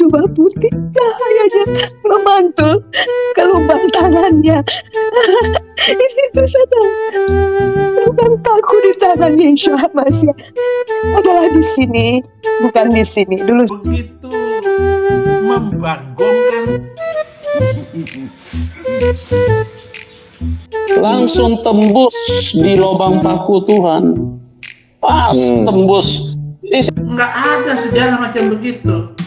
jubah putih cahayanya memantul ke lubang tangannya di situ saya lubang paku di tangannya Yeshua masih adalah di sini bukan di sini dulu begitu membagongkan langsung tembus di lubang paku Tuhan pas hmm. tembus nggak ada sejarah macam begitu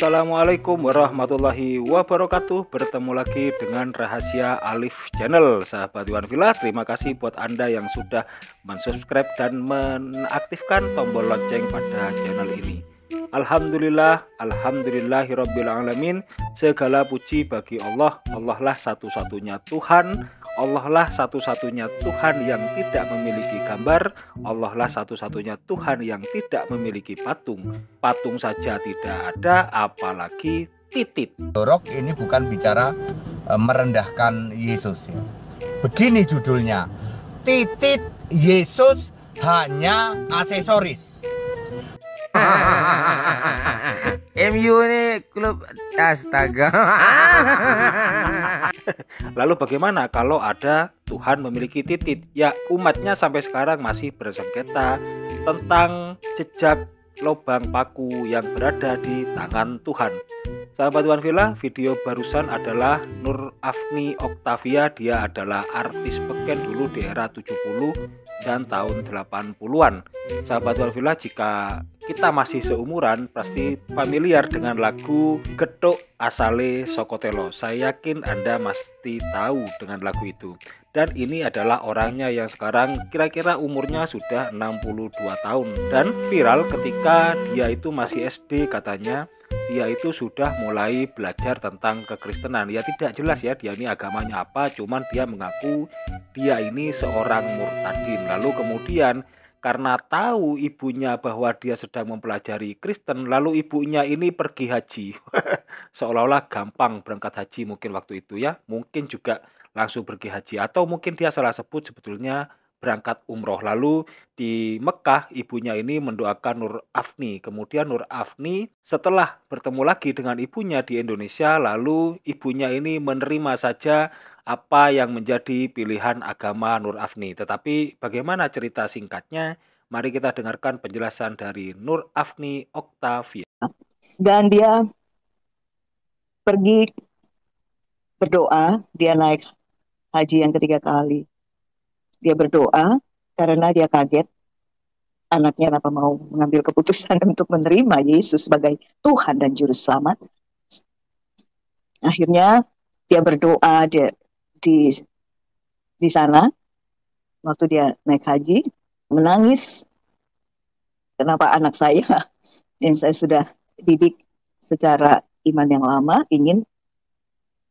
Assalamualaikum warahmatullahi wabarakatuh Bertemu lagi dengan Rahasia Alif Channel Sahabat Iwan Villa Terima kasih buat Anda yang sudah mensubscribe dan menaktifkan tombol lonceng pada channel ini Alhamdulillah, Alhamdulillahirrabbilalamin Segala puji bagi Allah Allah lah satu-satunya Tuhan Allah lah satu-satunya Tuhan yang tidak memiliki gambar, Allah lah satu-satunya Tuhan yang tidak memiliki patung. Patung saja tidak ada, apalagi titit. Dorok ini bukan bicara e, merendahkan Yesus. Ya. Begini judulnya, titit Yesus hanya aksesoris. Ah. ah MU ini klub astaga. Lalu bagaimana kalau ada Tuhan memiliki titik? Ya umatnya sampai sekarang masih bersengketa tentang jejak lubang paku yang berada di tangan Tuhan. Sahabat One Villa, video barusan adalah Nur Afni Oktavia. Dia adalah artis beken dulu di era 70 dan tahun 80-an. Sahabat One Villa, jika kita masih seumuran, pasti familiar dengan lagu Getuk Asale Sokotelo. Saya yakin Anda pasti tahu dengan lagu itu. Dan ini adalah orangnya yang sekarang kira-kira umurnya sudah 62 tahun dan viral ketika dia itu masih SD katanya dia itu sudah mulai belajar tentang kekristenan. Ya tidak jelas ya dia ini agamanya apa, cuman dia mengaku dia ini seorang murtadin. Lalu kemudian karena tahu ibunya bahwa dia sedang mempelajari Kristen, lalu ibunya ini pergi haji. Seolah-olah gampang berangkat haji mungkin waktu itu ya, mungkin juga langsung pergi haji atau mungkin dia salah sebut sebetulnya berangkat umroh. Lalu di Mekah ibunya ini mendoakan Nur Afni. Kemudian Nur Afni setelah bertemu lagi dengan ibunya di Indonesia lalu ibunya ini menerima saja apa yang menjadi pilihan agama Nur Afni. Tetapi bagaimana cerita singkatnya? Mari kita dengarkan penjelasan dari Nur Afni Oktavia. Dan dia pergi berdoa, dia naik haji yang ketiga kali dia berdoa karena dia kaget anaknya kenapa mau mengambil keputusan untuk menerima Yesus sebagai Tuhan dan Juru Selamat. Akhirnya dia berdoa dia, di di sana waktu dia naik haji menangis kenapa anak saya yang saya sudah didik secara iman yang lama ingin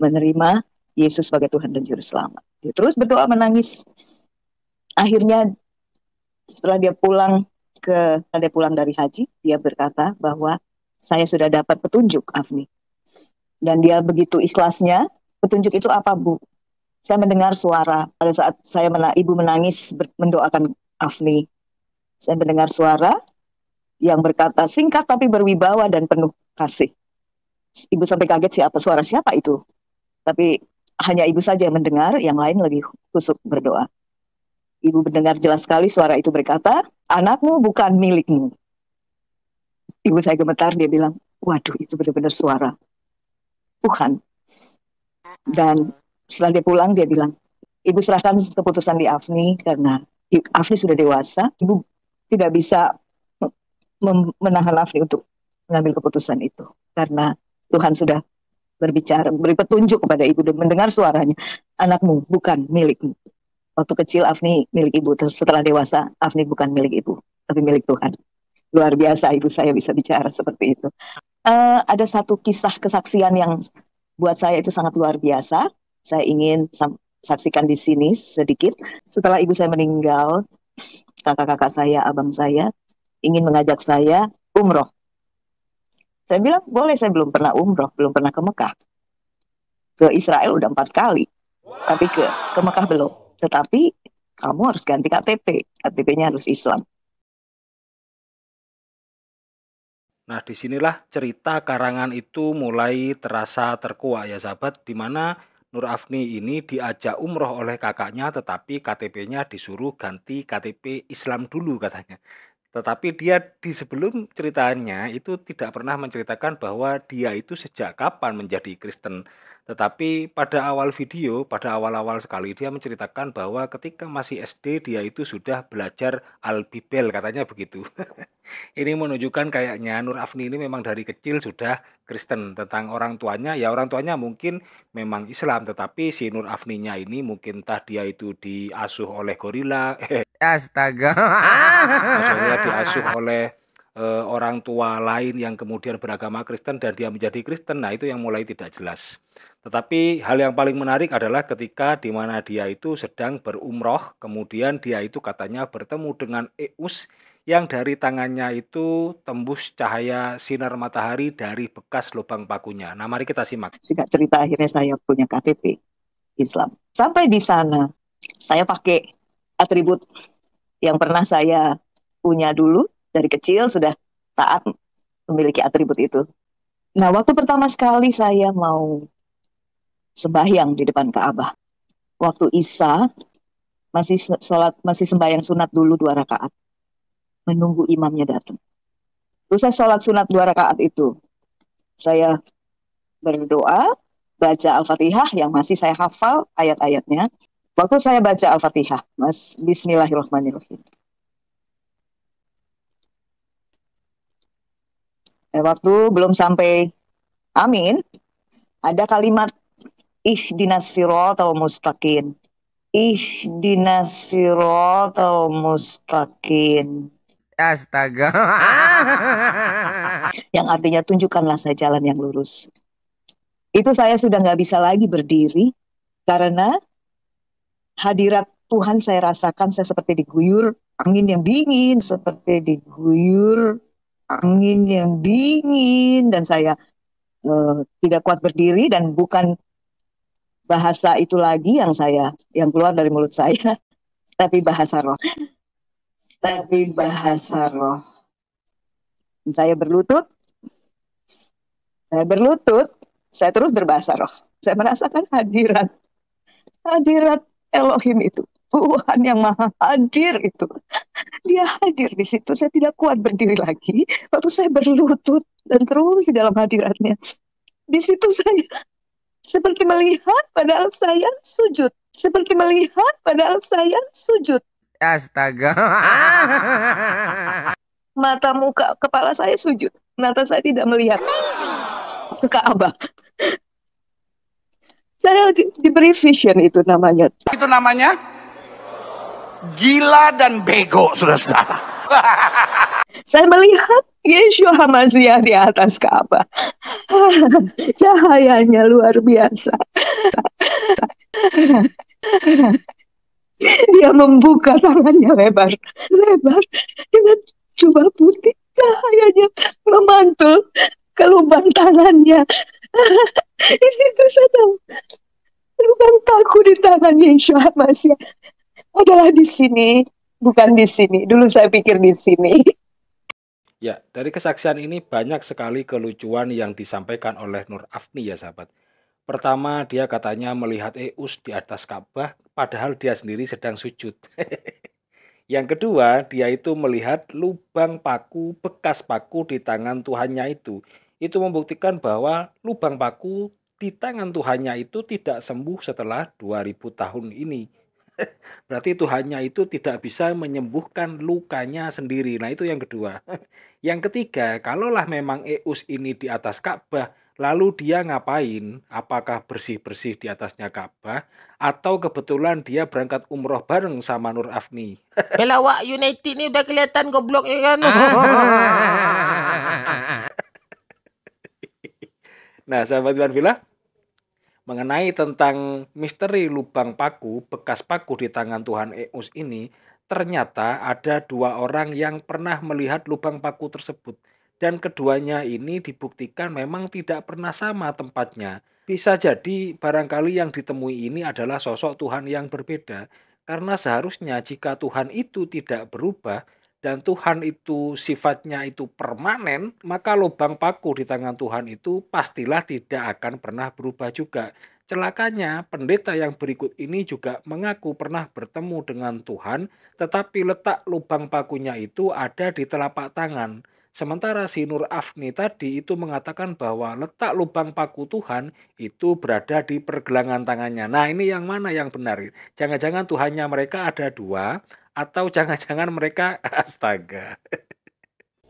menerima Yesus sebagai Tuhan dan Juru Selamat. Dia terus berdoa menangis akhirnya setelah dia pulang ke setelah dia pulang dari haji, dia berkata bahwa saya sudah dapat petunjuk, Afni. Dan dia begitu ikhlasnya, petunjuk itu apa, Bu? Saya mendengar suara pada saat saya mena ibu menangis mendoakan Afni. Saya mendengar suara yang berkata singkat tapi berwibawa dan penuh kasih. Ibu sampai kaget siapa suara siapa itu. Tapi hanya ibu saja yang mendengar, yang lain lagi kusuk berdoa. Ibu mendengar jelas sekali suara itu berkata, anakmu bukan milikmu. Ibu saya gemetar, dia bilang, waduh itu benar-benar suara. Tuhan. Dan setelah dia pulang, dia bilang, ibu serahkan keputusan di Afni karena Afni sudah dewasa, ibu tidak bisa menahan Afni untuk mengambil keputusan itu. Karena Tuhan sudah berbicara, beri petunjuk kepada ibu dan mendengar suaranya. Anakmu bukan milikmu waktu kecil Afni milik ibu, terus setelah dewasa Afni bukan milik ibu, tapi milik Tuhan. Luar biasa ibu saya bisa bicara seperti itu. Uh, ada satu kisah kesaksian yang buat saya itu sangat luar biasa. Saya ingin saksikan di sini sedikit. Setelah ibu saya meninggal, kakak-kakak saya, abang saya ingin mengajak saya umroh. Saya bilang, boleh saya belum pernah umroh, belum pernah ke Mekah. Ke Israel udah empat kali, tapi ke, ke Mekah belum. Tetapi kamu harus ganti KTP, KTP-nya harus Islam. Nah, disinilah cerita karangan itu mulai terasa terkuat ya sahabat, di mana Nur Afni ini diajak umroh oleh kakaknya tetapi KTP-nya disuruh ganti KTP Islam dulu katanya. Tetapi dia di sebelum ceritanya itu tidak pernah menceritakan bahwa dia itu sejak kapan menjadi Kristen. Tetapi pada awal video, pada awal-awal sekali dia menceritakan bahwa ketika masih SD dia itu sudah belajar Al-Bibel katanya begitu. ini menunjukkan kayaknya Nur Afni ini memang dari kecil sudah Kristen. Tentang orang tuanya, ya orang tuanya mungkin memang Islam. Tetapi si Nur Afninya ini mungkin entah dia itu diasuh oleh gorila, Astaga. Maksudnya diasuh oleh uh, orang tua lain yang kemudian beragama Kristen dan dia menjadi Kristen. Nah, itu yang mulai tidak jelas. Tetapi hal yang paling menarik adalah ketika di mana dia itu sedang berumroh, kemudian dia itu katanya bertemu dengan Eus yang dari tangannya itu tembus cahaya sinar matahari dari bekas lubang pakunya. Nah, mari kita simak. Singkat cerita, akhirnya saya punya KTP Islam. Sampai di sana, saya pakai atribut yang pernah saya punya dulu dari kecil sudah taat memiliki atribut itu. Nah, waktu pertama sekali saya mau sembahyang di depan Ka'bah. Waktu Isa masih sholat masih sembahyang sunat dulu dua rakaat. Menunggu imamnya datang. Terus sholat sunat dua rakaat itu. Saya berdoa, baca Al-Fatihah yang masih saya hafal ayat-ayatnya. Waktu saya baca Al-Fatihah, Mas. Bismillahirrahmanirrahim. Eh, waktu belum sampai amin, ada kalimat ih atau mustakin. Ih dinasiro atau mustakin. Astaga. yang artinya tunjukkanlah saya jalan yang lurus. Itu saya sudah nggak bisa lagi berdiri karena hadirat Tuhan saya rasakan saya seperti diguyur angin yang dingin, seperti diguyur angin yang dingin dan saya uh, tidak kuat berdiri dan bukan bahasa itu lagi yang saya yang keluar dari mulut saya, tapi bahasa roh. Tapi bahasa roh. Dan saya berlutut. Saya berlutut, saya terus berbahasa roh. Saya merasakan hadirat hadirat Elohim itu Tuhan yang maha hadir itu. Dia hadir di situ. Saya tidak kuat berdiri lagi. Waktu saya berlutut dan terus di dalam hadiratnya. Di situ saya seperti melihat padahal saya sujud. Seperti melihat padahal saya sujud. Astaga. Mata muka kepala saya sujud. Mata saya tidak melihat ke Ka'bah. Saya diberi vision itu namanya. Itu namanya gila dan bego, saudara-saudara. Saya melihat Yesus Hamasiah di atas Ka'bah. Cahayanya luar biasa. Dia membuka tangannya lebar, lebar dengan coba putih. Cahayanya memantul ke lubang tangannya. Di situ saya tahu lubang paku di tangan Yeshua ah, Masih adalah di sini, bukan di sini. Dulu saya pikir di sini. Ya, dari kesaksian ini banyak sekali kelucuan yang disampaikan oleh Nur Afni ya sahabat. Pertama dia katanya melihat Eus di atas Ka'bah padahal dia sendiri sedang sujud. yang kedua, dia itu melihat lubang paku, bekas paku di tangan Tuhannya itu itu membuktikan bahwa lubang paku di tangan Tuhannya itu tidak sembuh setelah 2000 tahun ini. Berarti Tuhannya itu tidak bisa menyembuhkan lukanya sendiri. Nah, itu yang kedua. Yang ketiga, kalaulah memang Eus ini di atas Ka'bah, lalu dia ngapain? Apakah bersih-bersih di atasnya Ka'bah atau kebetulan dia berangkat umroh bareng sama Nur Afni? wak United ini udah kelihatan goblok ya kan. Nah, sahabat Iwan Villa, mengenai tentang misteri lubang paku, bekas paku di tangan Tuhan Eus ini, ternyata ada dua orang yang pernah melihat lubang paku tersebut. Dan keduanya ini dibuktikan memang tidak pernah sama tempatnya. Bisa jadi barangkali yang ditemui ini adalah sosok Tuhan yang berbeda. Karena seharusnya jika Tuhan itu tidak berubah, dan Tuhan itu sifatnya itu permanen, maka lubang paku di tangan Tuhan itu pastilah tidak akan pernah berubah juga. Celakanya, pendeta yang berikut ini juga mengaku pernah bertemu dengan Tuhan, tetapi letak lubang pakunya itu ada di telapak tangan. Sementara si Nur Afni tadi itu mengatakan bahwa letak lubang paku Tuhan itu berada di pergelangan tangannya. Nah ini yang mana yang benar? Jangan-jangan Tuhannya mereka ada dua atau jangan-jangan mereka astaga.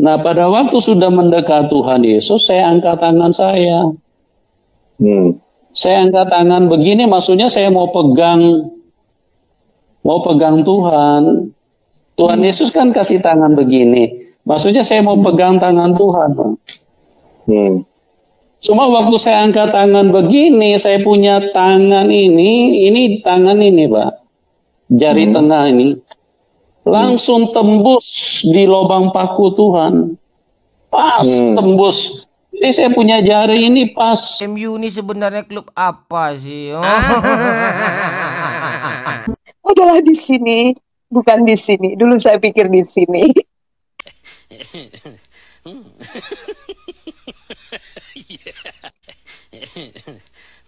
Nah, pada waktu sudah mendekat Tuhan Yesus, saya angkat tangan saya. Hmm. Saya angkat tangan begini, maksudnya saya mau pegang, mau pegang Tuhan. Tuhan hmm. Yesus kan kasih tangan begini, maksudnya saya mau pegang tangan Tuhan. Hmm. Cuma waktu saya angkat tangan begini, saya punya tangan ini, ini tangan ini, Pak. Jari hmm. tengah ini langsung tembus di lubang paku Tuhan. Pas hmm. tembus. Jadi saya punya jari ini pas. MU ini sebenarnya klub apa sih? Oh. Adalah ah. di sini, bukan di sini. Dulu saya pikir di sini.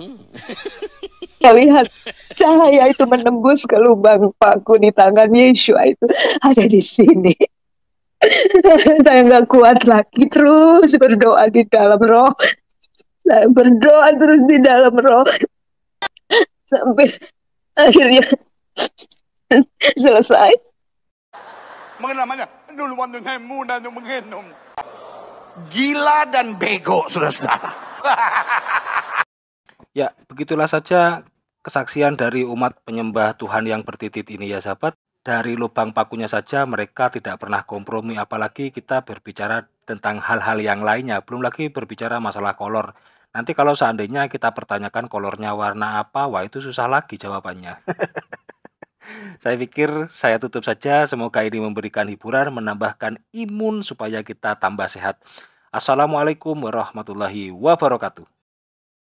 Hmm saya lihat cahaya itu menembus ke lubang paku di tangan Yeshua itu ada di sini. saya nggak kuat lagi terus berdoa di dalam roh. Saya berdoa terus di dalam roh sampai akhirnya selesai. Gila dan bego, saudara-saudara. Ya, begitulah saja kesaksian dari umat penyembah Tuhan yang bertitit ini ya sahabat. Dari lubang pakunya saja mereka tidak pernah kompromi apalagi kita berbicara tentang hal-hal yang lainnya, belum lagi berbicara masalah kolor. Nanti kalau seandainya kita pertanyakan kolornya warna apa, wah itu susah lagi jawabannya. saya pikir saya tutup saja, semoga ini memberikan hiburan, menambahkan imun supaya kita tambah sehat. Assalamualaikum warahmatullahi wabarakatuh.